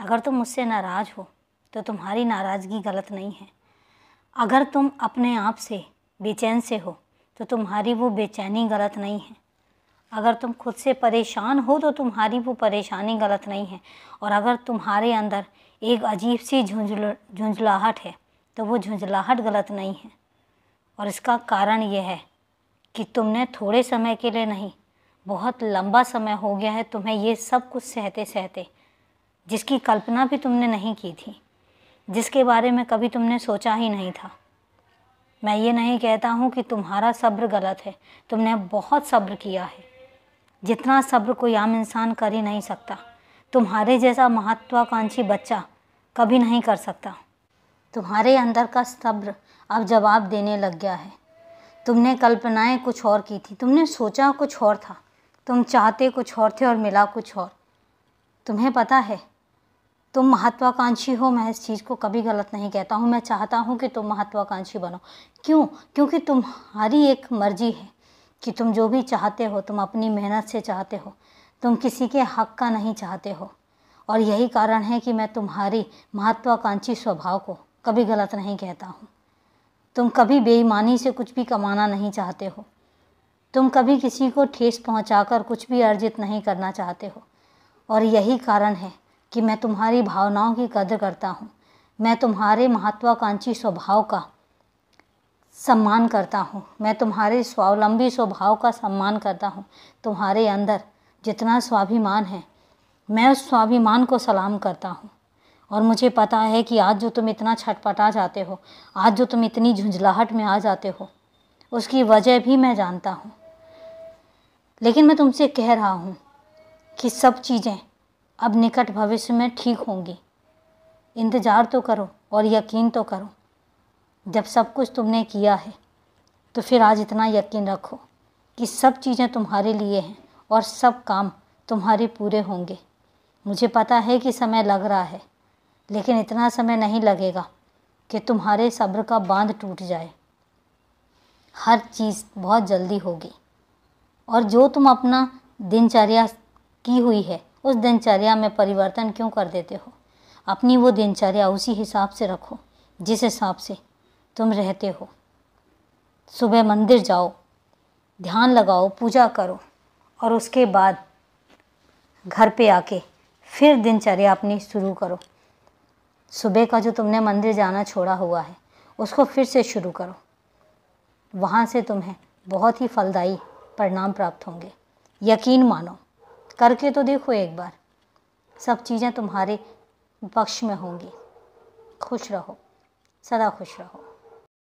अगर तुम मुझसे नाराज़ हो तो तुम्हारी नाराज़गी गलत नहीं है अगर तुम अपने आप से बेचैन से हो तो तुम्हारी वो बेचैनी गलत नहीं है अगर तुम खुद से परेशान हो तो तुम्हारी वो परेशानी गलत नहीं है और अगर तुम्हारे अंदर एक अजीब सी झुंझुल झुंझुलाहट है तो वो झुंझुलाहट गलत नहीं है और इसका कारण ये है कि तुमने थोड़े समय के लिए नहीं बहुत लंबा समय हो गया है तुम्हें ये सब कुछ सहते सहते जिसकी कल्पना भी तुमने नहीं की थी जिसके बारे में कभी तुमने सोचा ही नहीं था मैं ये नहीं कहता हूँ कि तुम्हारा सब्र गलत है तुमने बहुत सब्र किया है जितना सब्र कोई आम इंसान कर ही नहीं सकता तुम्हारे जैसा महत्वाकांक्षी बच्चा कभी नहीं कर सकता तुम्हारे अंदर का सब्र अब जवाब देने लग गया है तुमने कल्पनाएं कुछ और की थी तुमने सोचा कुछ और था तुम चाहते कुछ और थे और मिला कुछ और तुम्हें पता है तुम महत्वाकांक्षी हो मैं इस चीज़ को कभी गलत नहीं कहता हूँ मैं चाहता हूँ कि तुम महत्वाकांक्षी बनो क्यों क्योंकि तुम्हारी एक मर्जी है कि तुम जो भी चाहते हो तुम अपनी मेहनत से चाहते हो तुम किसी के हक का नहीं चाहते हो और यही कारण है कि मैं तुम्हारी महत्वाकांक्षी स्वभाव को कभी गलत नहीं कहता हूँ तुम कभी बेईमानी से कुछ भी कमाना नहीं चाहते हो तुम कभी किसी को ठेस पहुंचाकर कुछ भी अर्जित नहीं करना चाहते हो और यही कारण है कि मैं तुम्हारी भावनाओं की कदर करता हूँ मैं तुम्हारे महत्वाकांक्षी स्वभाव का सम्मान करता हूँ मैं तुम्हारे स्वावलंबी स्वभाव का सम्मान करता हूँ तुम्हारे अंदर जितना स्वाभिमान है मैं उस स्वाभिमान को सलाम करता हूँ और मुझे पता है कि आज जो तुम इतना छटपटा जाते हो आज जो तुम इतनी झुंझलाहट में आ जाते हो उसकी वजह भी मैं जानता हूँ लेकिन मैं तुमसे कह रहा हूँ कि सब चीज़ें अब निकट भविष्य में ठीक होंगी इंतज़ार तो करो और यकीन तो करो जब सब कुछ तुमने किया है तो फिर आज इतना यकीन रखो कि सब चीज़ें तुम्हारे लिए हैं और सब काम तुम्हारे पूरे होंगे मुझे पता है कि समय लग रहा है लेकिन इतना समय नहीं लगेगा कि तुम्हारे सब्र का बांध टूट जाए हर चीज़ बहुत जल्दी होगी और जो तुम अपना दिनचर्या की हुई है उस दिनचर्या में परिवर्तन क्यों कर देते हो अपनी वो दिनचर्या उसी हिसाब से रखो जिस हिसाब से तुम रहते हो सुबह मंदिर जाओ ध्यान लगाओ पूजा करो और उसके बाद घर पे आके फिर दिनचर्या अपनी शुरू करो सुबह का जो तुमने मंदिर जाना छोड़ा हुआ है उसको फिर से शुरू करो वहाँ से तुम्हें बहुत ही फलदायी परिणाम प्राप्त होंगे यकीन मानो करके तो देखो एक बार सब चीज़ें तुम्हारे पक्ष में होंगी खुश रहो सदा खुश रहो